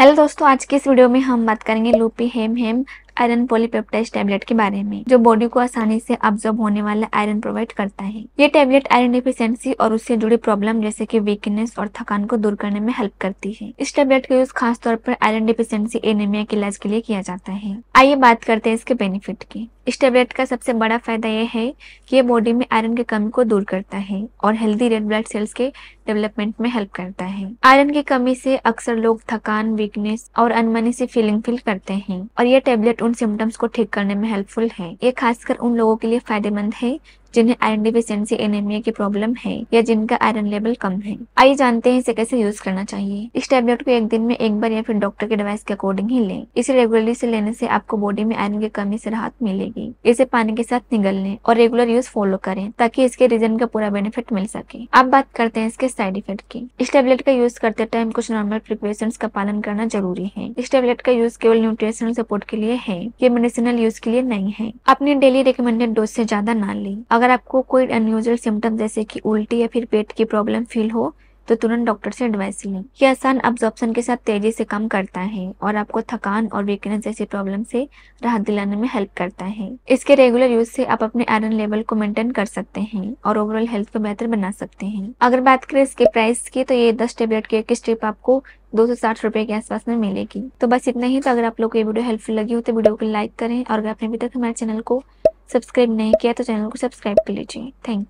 hello दोस्तों आज के इस वीडियो में हम बात करेंगे लूपी heme heme iron polypeptide tablet के बारे में जो बॉडी को आसानी से ऑब्जर्व होने वाला आयरन प्रोवाइड करता है ये टेबलेट आयरन डिफिशियंसी और उससे जुड़ी प्रॉब्लम जैसे की वीकनेस और थकान को दूर करने में हेल्प करती है इस टेबलेट का यूज खास तौर पर आयरन डिफिशियंसी एनेमिया के इलाज के लिए किया जाता है आइए बात करते हैं इसके बेनिफिट की इस टेबलेट का सबसे बड़ा फायदा यह है कि ये बॉडी में आयरन की कमी को दूर करता है और हेल्दी रेड ब्लड सेल्स के डेवलपमेंट में हेल्प करता है आयरन की कमी से अक्सर लोग थकान वीकनेस और अनमनी से फीलिंग फील करते हैं और यह टेबलेट सिम्टम्स को ठीक करने में हेल्पफुल है ये खासकर उन लोगों के लिए फायदेमंद है जिन्हें आयरन डिफिशियंसी एनेमिया की प्रॉब्लम है या जिनका आयरन लेवल कम है आइए जानते हैं इसे कैसे यूज करना चाहिए इस टेबलेट को एक दिन में एक बार या फिर डॉक्टर के एडवाइस के अकॉर्डिंग ही लें इसे रेगुलरली से लेने से आपको बॉडी में आयरन की कमी से राहत मिलेगी इसे पानी के साथ लें और रेगुलर यूज फॉलो करें ताकि इसके रीजन का पूरा बेनिफिट मिल सके अब बात करते हैं इसके साइड इफेक्ट की इस टेबलेट का यूज करते टाइम कुछ नॉर्मल प्रिकॉशन का पालन करना जरूरी है इस टेबलेट का यूज केवल न्यूट्रिशनल सपोर्ट के लिए है ये मेडिसिनल यूज के लिए नहीं है अपने डेली रिकमेंडेड डोज से ज्यादा ना लें अगर आपको कोई अनयूजल सिम्टम जैसे कि उल्टी या फिर पेट की प्रॉब्लम फील हो तो तुरंत डॉक्टर से एडवाइस लें ये आसान अब्जॉर्प्शन के साथ तेजी से कम करता है और आपको थकान और वीकनेस जैसी प्रॉब्लम से राहत दिलाने में हेल्प करता है इसके रेगुलर यूज से आप अपने आयरन लेवल को मेंटेन कर सकते हैं और ओवरऑल हेल्थ को बेहतर बना सकते हैं अगर बात करें इसके प्राइस की तो ये दस टेबलेट की एक स्ट्रिप आपको दो सौ साठ रुपए के आसपास में मिलेगी तो बस इतना ही तो अगर आप लोग को ये वीडियो हेल्पफुल लगी हो तो वीडियो को लाइक करें और अगर आपने अभी तक हमारे चैनल को सब्सक्राइब नहीं किया तो चैनल को सब्सक्राइब कर लीजिए थैंक यू